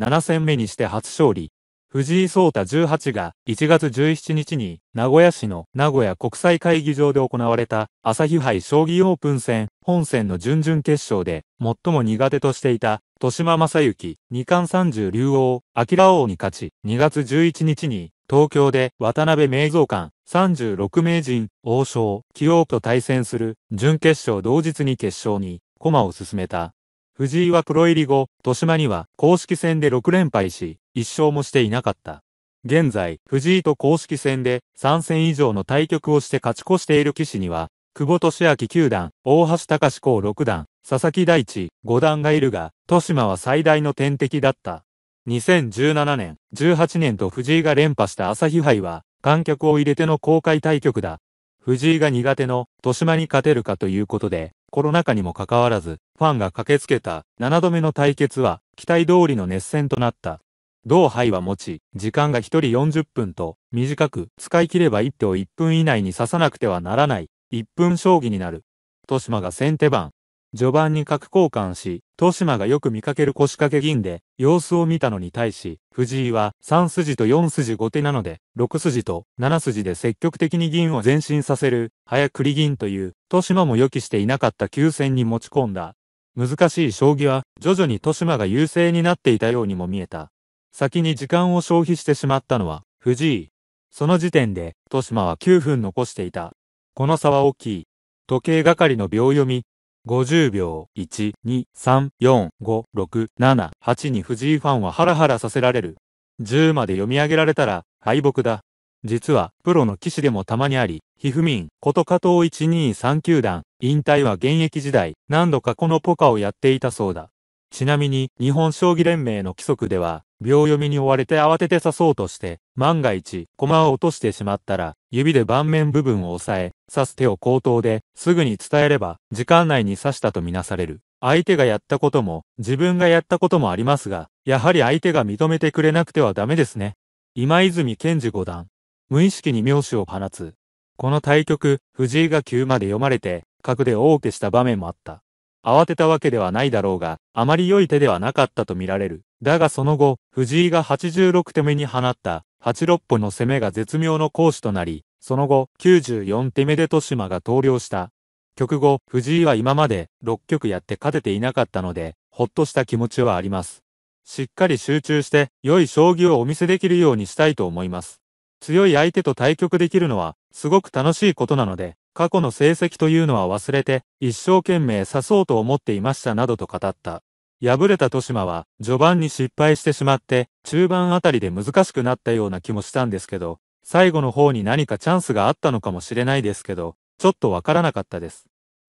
7戦目にして初勝利。藤井聡太18が1月17日に名古屋市の名古屋国際会議場で行われた朝日杯将棋オープン戦本戦の準々決勝で最も苦手としていた豊島正幸二冠30竜王明王に勝ち2月11日に東京で渡辺名蔵館36名人王将棋王と対戦する準決勝同日に決勝に駒を進めた。藤井はプロ入り後、豊島には公式戦で6連敗し、1勝もしていなかった。現在、藤井と公式戦で3戦以上の対局をして勝ち越している棋士には、久保利明9段、大橋隆功6段、佐々木大地5段がいるが、豊島は最大の天敵だった。2017年、18年と藤井が連覇した朝日杯は、観客を入れての公開対局だ。藤井が苦手の豊島に勝てるかということで、コロナ禍にもかかわらず、ファンが駆けつけた7度目の対決は、期待通りの熱戦となった。同敗は持ち、時間が1人40分と、短く、使い切れば一手を1分以内に指さなくてはならない、1分将棋になる。豊島が先手番、序盤に角交換し、豊島がよく見かける腰掛け銀で、様子を見たのに対し、藤井は3筋と4筋後手なので、6筋と7筋で積極的に銀を前進させる、早繰り銀という、豊島も予期していなかった急戦に持ち込んだ。難しい将棋は、徐々に豊島が優勢になっていたようにも見えた。先に時間を消費してしまったのは、藤井。その時点で、豊島は9分残していた。この差は大きい。時計係の秒読み、50秒1、2、3、4、5、6、7、8に藤井ファンはハラハラさせられる。10まで読み上げられたら敗北だ。実は、プロの騎士でもたまにあり、ひふみん、こと加藤123球団、引退は現役時代、何度かこのポカをやっていたそうだ。ちなみに、日本将棋連盟の規則では、秒読みに追われて慌てて刺そうとして、万が一、駒を落としてしまったら、指で盤面部分を押さえ、刺す手を口頭で、すぐに伝えれば、時間内に刺したとみなされる。相手がやったことも、自分がやったこともありますが、やはり相手が認めてくれなくてはダメですね。今泉健二五段。無意識に妙手を放つ。この対局、藤井が9まで読まれて、角で王手した場面もあった。慌てたわけではないだろうが、あまり良い手ではなかったとみられる。だがその後、藤井が86手目に放った86歩の攻めが絶妙の攻守となり、その後、94手目で豊島が投了した。局後、藤井は今まで6局やって勝てていなかったので、ほっとした気持ちはあります。しっかり集中して、良い将棋をお見せできるようにしたいと思います。強い相手と対局できるのは、すごく楽しいことなので、過去の成績というのは忘れて、一生懸命刺そうと思っていましたなどと語った。敗れた豊島は、序盤に失敗してしまって、中盤あたりで難しくなったような気もしたんですけど、最後の方に何かチャンスがあったのかもしれないですけど、ちょっとわからなかったです。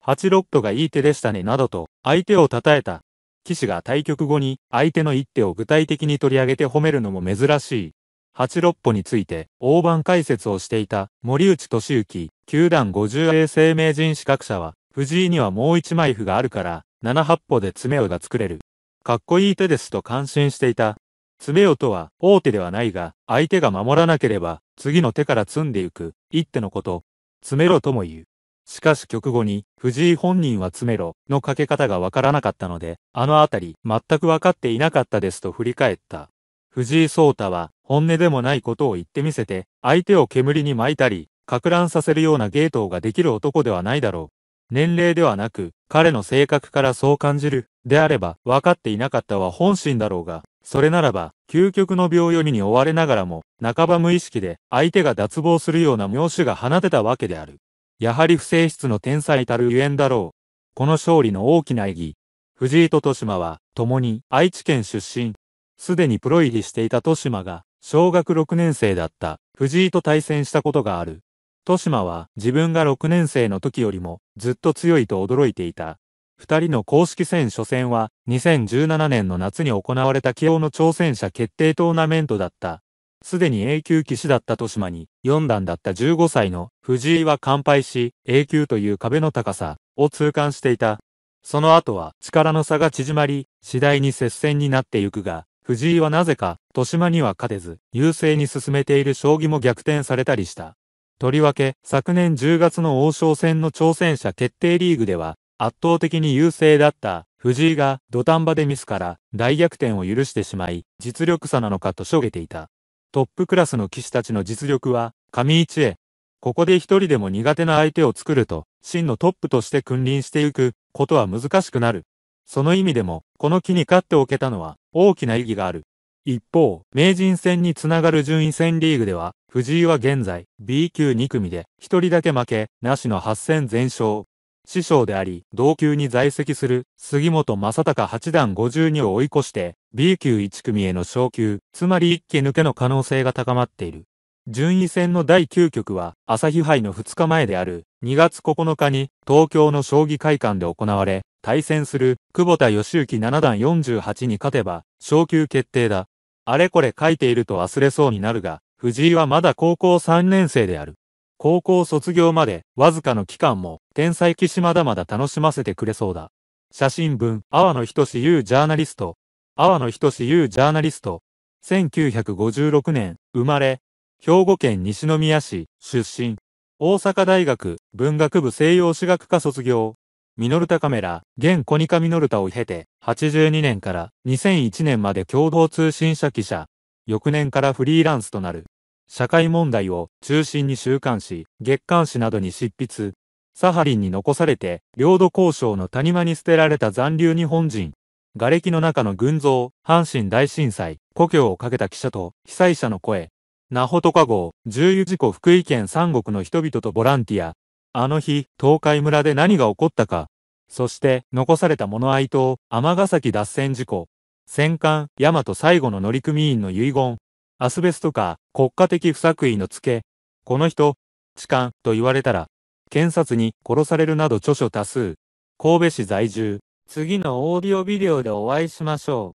8ロットがいい手でしたねなどと、相手を称えた。騎士が対局後に、相手の一手を具体的に取り上げて褒めるのも珍しい。八六歩について、大盤解説をしていた森内俊之、球団 50A 生命人資格者は、藤井にはもう一枚歩があるから、七八歩で詰めをが作れる。かっこいい手ですと感心していた。詰めをとは、大手ではないが、相手が守らなければ、次の手から詰んでいく、一手のこと。詰めろとも言う。しかし局後に、藤井本人は詰めろのかけ方がわからなかったので、あのあたり、全くわかっていなかったですと振り返った。藤井聡太は本音でもないことを言ってみせて、相手を煙に巻いたり、か乱させるような芸当ができる男ではないだろう。年齢ではなく、彼の性格からそう感じる。であれば、分かっていなかったは本心だろうが、それならば、究極の秒読みに追われながらも、半ば無意識で、相手が脱帽するような妙手が放てたわけである。やはり不正室の天才たるゆえんだろう。この勝利の大きな意義。藤井と豊島は、共に愛知県出身。すでにプロ入りしていた豊島が、小学6年生だった藤井と対戦したことがある。豊島は自分が6年生の時よりもずっと強いと驚いていた。二人の公式戦初戦は2017年の夏に行われた慶応の挑戦者決定トーナメントだった。すでに A 級騎士だった豊島に4段だった15歳の藤井は完敗し A 級という壁の高さを痛感していた。その後は力の差が縮まり次第に接戦になってゆくが藤井はなぜか、豊島には勝てず、優勢に進めている将棋も逆転されたりした。とりわけ、昨年10月の王将戦の挑戦者決定リーグでは、圧倒的に優勢だった藤井が土壇場でミスから大逆転を許してしまい、実力差なのかとしょげていた。トップクラスの騎士たちの実力は、上一へ。ここで一人でも苦手な相手を作ると、真のトップとして君臨していくことは難しくなる。その意味でも、この木に勝っておけたのは、大きな意義がある。一方、名人戦につながる順位戦リーグでは、藤井は現在 B 級2組で一人だけ負け、なしの8戦全勝。師匠であり、同級に在籍する杉本正隆八段52を追い越して、B 級1組への昇級、つまり一期抜けの可能性が高まっている。順位戦の第9局は、朝日杯の2日前である2月9日に東京の将棋会館で行われ、対戦する久保田義行七段48に勝てば昇級決定だ。あれこれ書いていると忘れそうになるが、藤井はまだ高校3年生である。高校卒業までわずかの期間も天才騎士まだまだ楽しませてくれそうだ。写真文、阿波野仁志優ジャーナリスト。阿波野仁志優ジャーナリスト。1956年、生まれ。兵庫県西宮市、出身。大阪大学文学部西洋史学科卒業。ミノルタカメラ、現コニカミノルタを経て、82年から2001年まで共同通信社記者、翌年からフリーランスとなる。社会問題を中心に週刊誌、月刊誌などに執筆。サハリンに残されて、領土交渉の谷間に捨てられた残留日本人。瓦礫の中の群像、阪神大震災、故郷をかけた記者と被災者の声。ナホトカ号、重油事故福井県三国の人々とボランティア、あの日、東海村で何が起こったか。そして、残された物哀悼、尼崎脱線事故。戦艦、大和最後の乗組員の遺言。アスベストか、国家的不作為の付け。この人、痴漢、と言われたら、検察に殺されるなど著書多数。神戸市在住。次のオーディオビデオでお会いしましょう。